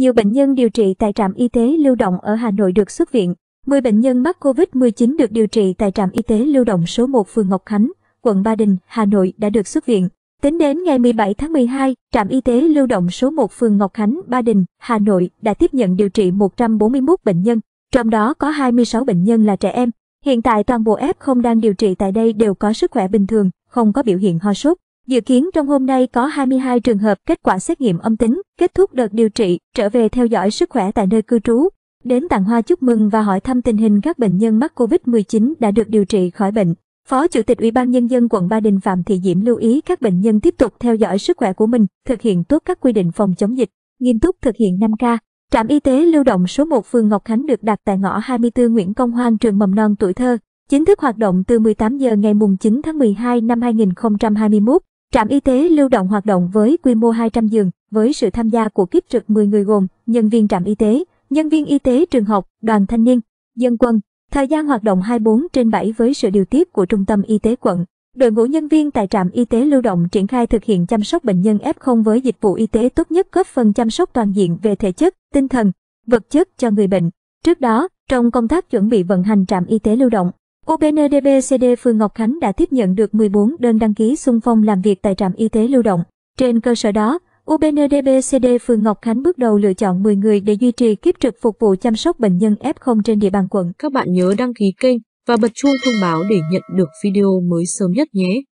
Nhiều bệnh nhân điều trị tại trạm y tế lưu động ở Hà Nội được xuất viện. 10 bệnh nhân mắc COVID-19 được điều trị tại trạm y tế lưu động số 1 phường Ngọc Khánh, quận Ba Đình, Hà Nội đã được xuất viện. Tính đến ngày 17 tháng 12, trạm y tế lưu động số 1 phường Ngọc Khánh, Ba Đình, Hà Nội đã tiếp nhận điều trị 141 bệnh nhân, trong đó có 26 bệnh nhân là trẻ em. Hiện tại toàn bộ F0 đang điều trị tại đây đều có sức khỏe bình thường, không có biểu hiện ho sốt. Dự kiến trong hôm nay có 22 trường hợp kết quả xét nghiệm âm tính, kết thúc đợt điều trị, trở về theo dõi sức khỏe tại nơi cư trú. Đến tặng hoa chúc mừng và hỏi thăm tình hình các bệnh nhân mắc COVID-19 đã được điều trị khỏi bệnh. Phó Chủ tịch Ủy ban Nhân dân quận Ba Đình Phạm Thị Diễm lưu ý các bệnh nhân tiếp tục theo dõi sức khỏe của mình, thực hiện tốt các quy định phòng chống dịch, nghiêm túc thực hiện 5K. Trạm y tế lưu động số 1 phường Ngọc Khánh được đặt tại ngõ 24 Nguyễn Công Hoan trường mầm non tuổi thơ, chính thức hoạt động từ 18 giờ ngày mùng 9 tháng 12 năm 2021. Trạm y tế lưu động hoạt động với quy mô 200 giường, với sự tham gia của kiếp trực 10 người gồm nhân viên trạm y tế, nhân viên y tế trường học, đoàn thanh niên, dân quân. Thời gian hoạt động 24 trên 7 với sự điều tiết của Trung tâm Y tế quận. Đội ngũ nhân viên tại trạm y tế lưu động triển khai thực hiện chăm sóc bệnh nhân F0 với dịch vụ y tế tốt nhất góp phần chăm sóc toàn diện về thể chất, tinh thần, vật chất cho người bệnh. Trước đó, trong công tác chuẩn bị vận hành trạm y tế lưu động, UBNDBCD phường Ngọc Khánh đã tiếp nhận được 14 đơn đăng ký xung phong làm việc tại trạm y tế lưu động. Trên cơ sở đó, UBNDBCD phường Ngọc Khánh bước đầu lựa chọn 10 người để duy trì kiếp trực phục vụ chăm sóc bệnh nhân F0 trên địa bàn quận. Các bạn nhớ đăng ký kênh và bật chuông thông báo để nhận được video mới sớm nhất nhé.